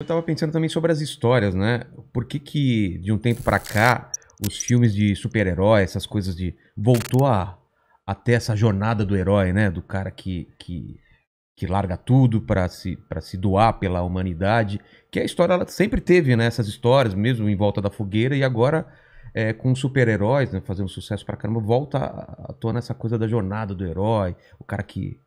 Eu estava pensando também sobre as histórias, né? Por que que de um tempo para cá os filmes de super-herói, essas coisas de voltou a até essa jornada do herói, né? Do cara que que, que larga tudo para se para se doar pela humanidade, que é a história ela sempre teve, né? Essas histórias mesmo em volta da fogueira e agora é, com super-heróis, né, fazendo sucesso pra caramba, volta à tona essa coisa da jornada do herói, o cara que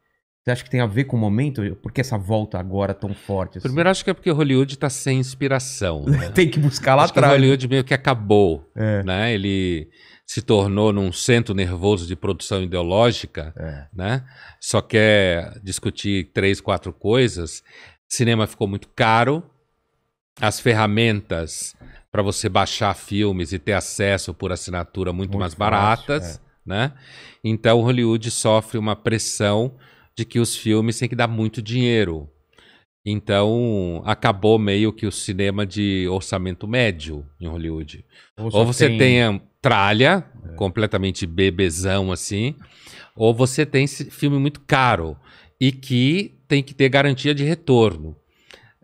você acha que tem a ver com o momento? Por que essa volta agora tão forte? Assim? Primeiro, acho que é porque Hollywood está sem inspiração. Né? tem que buscar lá acho atrás. Que Hollywood meio que acabou. É. Né? Ele se tornou num centro nervoso de produção ideológica, é. né? só quer discutir três, quatro coisas. Cinema ficou muito caro, as ferramentas para você baixar filmes e ter acesso por assinatura muito, muito mais baratas. Fácil, é. né? Então, Hollywood sofre uma pressão de que os filmes têm que dar muito dinheiro. Então, acabou meio que o cinema de orçamento médio em Hollywood. Ou, ou você tem... tenha tralha, é. completamente bebezão assim, ou você tem filme muito caro e que tem que ter garantia de retorno.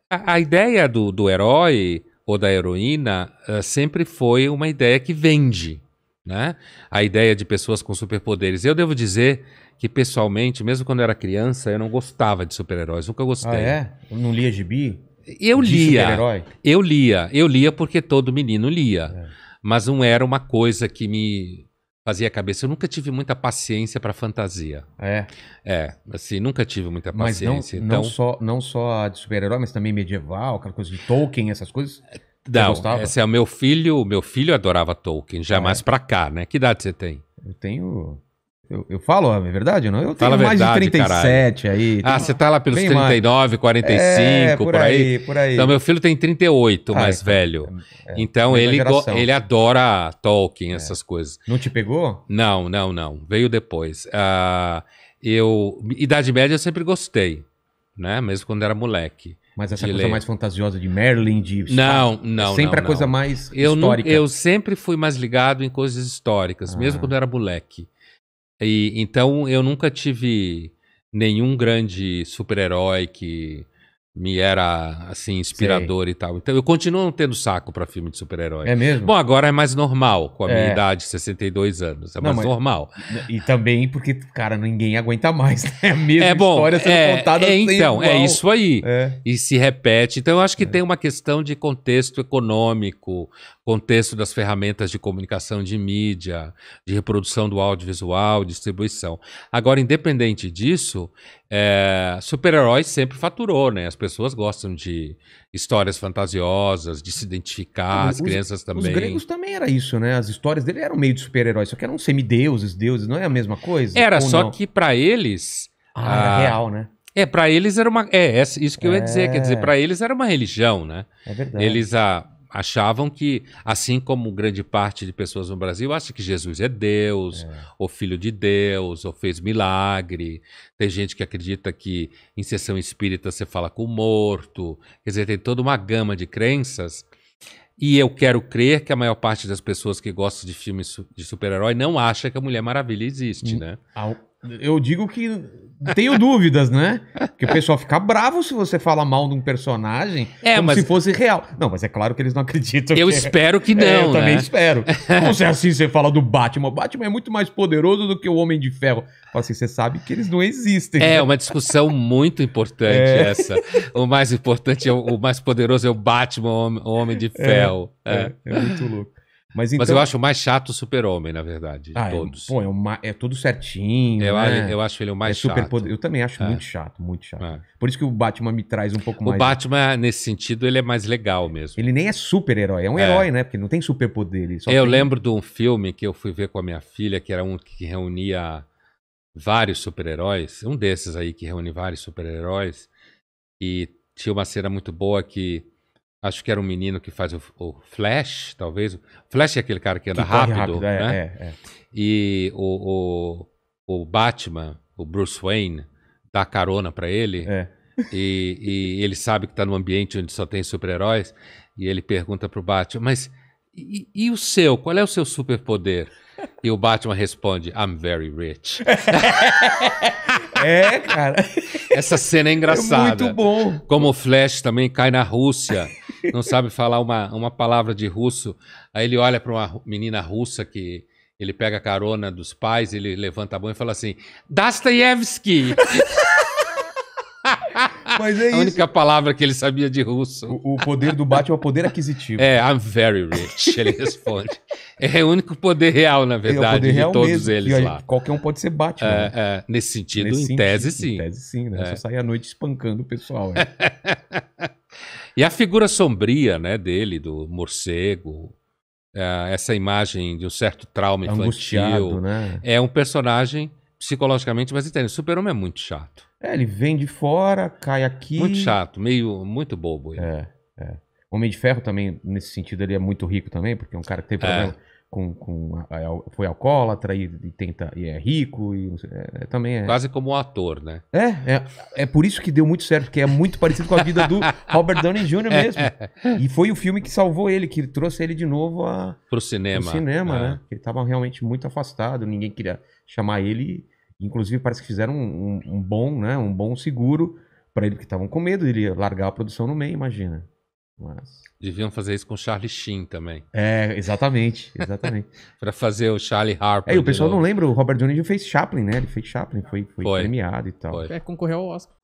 A, a ideia do, do herói ou da heroína uh, sempre foi uma ideia que vende, né? A ideia de pessoas com superpoderes. Eu devo dizer que pessoalmente, mesmo quando eu era criança, eu não gostava de super-heróis, nunca gostei. Ah, é? Não lia gibi? Eu de lia. Eu lia. Eu lia porque todo menino lia. É. Mas não era uma coisa que me fazia a cabeça. Eu nunca tive muita paciência para fantasia. É. É, assim, nunca tive muita paciência. Mas não, não então só, não só de super-herói, mas também medieval, aquela coisa de Tolkien, essas coisas. É, não, esse é o meu filho, o meu filho adorava Tolkien, já mais é? pra cá, né? Que idade você tem? Eu tenho eu, eu, falo é verdade ou não? Eu tenho Fala mais verdade, de 37 caralho. aí. Então ah, você tá lá pelos 39, mais. 45, é, por, por aí, aí, por aí. Então, meu filho tem 38, ah, mais é, velho. É, é então, ele, ele adora Tolkien, é. essas coisas. Não te pegou? Não, não, não. Veio depois. Uh, eu... Idade Média eu sempre gostei, né? Mesmo quando era moleque. Mas essa coisa ler. mais fantasiosa de Merlin, de... Não, é não, Sempre não, a não. coisa mais eu histórica. Não, eu sempre fui mais ligado em coisas históricas, ah. mesmo quando era moleque. E, então eu nunca tive nenhum grande super-herói que me era assim inspirador Sei. e tal. Então eu continuo não tendo saco para filme de super-herói. É mesmo? Bom, agora é mais normal com a é. minha idade, 62 anos, é não, mais mas... normal. E também porque cara, ninguém aguenta mais, né? A mesma é bom, história sendo é, contada é, então, é isso aí. É. E se repete. Então eu acho que é. tem uma questão de contexto econômico, contexto das ferramentas de comunicação de mídia, de reprodução do audiovisual, distribuição. Agora, independente disso, é, Super-heróis sempre faturou, né? As pessoas gostam de histórias fantasiosas, de se identificar, os, as crianças também. Os gregos também era isso, né? As histórias dele eram meio de super-heróis, só que eram semideuses, deuses, não é a mesma coisa? Era, só não? que para eles. Ah, era ah, real, né? É, para eles era uma. É, é isso que eu ia dizer. Quer dizer, é. para eles era uma religião, né? É verdade. Eles, a, ah, achavam que, assim como grande parte de pessoas no Brasil acha que Jesus é Deus, é. ou filho de Deus, ou fez milagre. Tem gente que acredita que em sessão espírita você fala com o morto. Quer dizer, tem toda uma gama de crenças. E eu quero crer que a maior parte das pessoas que gostam de filmes de super-herói não acha que a Mulher Maravilha existe, hum, né? Eu digo que tenho dúvidas, né? Que o pessoal fica bravo se você fala mal de um personagem é, como mas... se fosse real. Não, mas é claro que eles não acreditam. Eu que... É. espero que não. É, eu né? também espero. Como se assim você fala do Batman? O Batman é muito mais poderoso do que o Homem de Ferro. Fala assim, você sabe que eles não existem. É né? uma discussão muito importante é. essa. O mais importante, é o, o, mais poderoso é o Batman, o Homem de é, Ferro. É, é, é muito louco. Mas, então... Mas eu então acho mais chato o Super-Homem, na verdade, de ah, é todos. É, pô, é, uma, é tudo certinho. Eu, né? eu acho ele o mais é chato. Poder... Eu também acho é. muito chato, muito chato. É. Por isso que o Batman me traz um pouco o mais. O Batman, nesse sentido, ele é mais legal mesmo. Ele nem é super-herói, é um é. herói, né? Porque não tem superpoder. Eu tem... lembro de um filme que eu fui ver com a minha filha, que era um que reunia vários super-heróis, um desses aí que reúne vários super-heróis, e tinha uma cena muito boa que Acho que era um menino que faz o, o Flash, talvez. Flash é aquele cara que anda que rápido, rápido, é, né? É, é. E o, o, o, Batman, o Bruce Wayne, dá carona para ele. É. E, e, ele sabe que está num ambiente onde só tem super-heróis. E ele pergunta pro Batman, mas e, e o seu? Qual é o seu superpoder? E o Batman responde: I'm very rich. É, cara. Essa cena é engraçada. É muito bom. Como o Flash também cai na Rússia não sabe falar uma, uma palavra de russo. Aí ele olha para uma menina russa que ele pega a carona dos pais, ele levanta a mão e fala assim: Dostoevsky! Mas é a única palavra que ele sabia de russo. O, o poder do Batman é o poder aquisitivo. É, I'm very rich, ele responde. É o único poder real, na é verdade, é de todos mesmo, eles lá. Qualquer um pode ser Batman. É, né? é, nesse sentido, nesse em sentido, tese, sim. Em tese, sim. Né? É. Só sair à noite espancando o pessoal. É. E a figura sombria né, dele, do morcego, é, essa imagem de um certo trauma infantil. Né? É um personagem psicologicamente, mas entende, o super-homem é muito chato. É, ele vem de fora, cai aqui. Muito chato, meio muito bobo. Ele. É, é. Homem de Ferro também, nesse sentido, ele é muito rico também, porque é um cara que tem é. problema. É com, com foi alcoólatra e, e tenta e é rico e é, é, também é quase como um ator, né? É, é, é por isso que deu muito certo, porque é muito parecido com a vida do Robert Downey Jr. É. mesmo. E foi o filme que salvou ele, que trouxe ele de novo a pro cinema, pro cinema, é. né? Ele estava realmente muito afastado, ninguém queria chamar ele, inclusive parece que fizeram um, um, um bom, né, um bom seguro para ele que estavam com medo, ele largar a produção no meio, imagina. Mas... Deviam fazer isso com o Charlie Sheen também. É, exatamente, exatamente. para fazer o Charlie Harper. É, o pessoal não lembra, o Robert Downey fez Chaplin, né? Ele fez Chaplin, foi, foi, foi. premiado e tal. Foi. É, concorreu ao Oscar.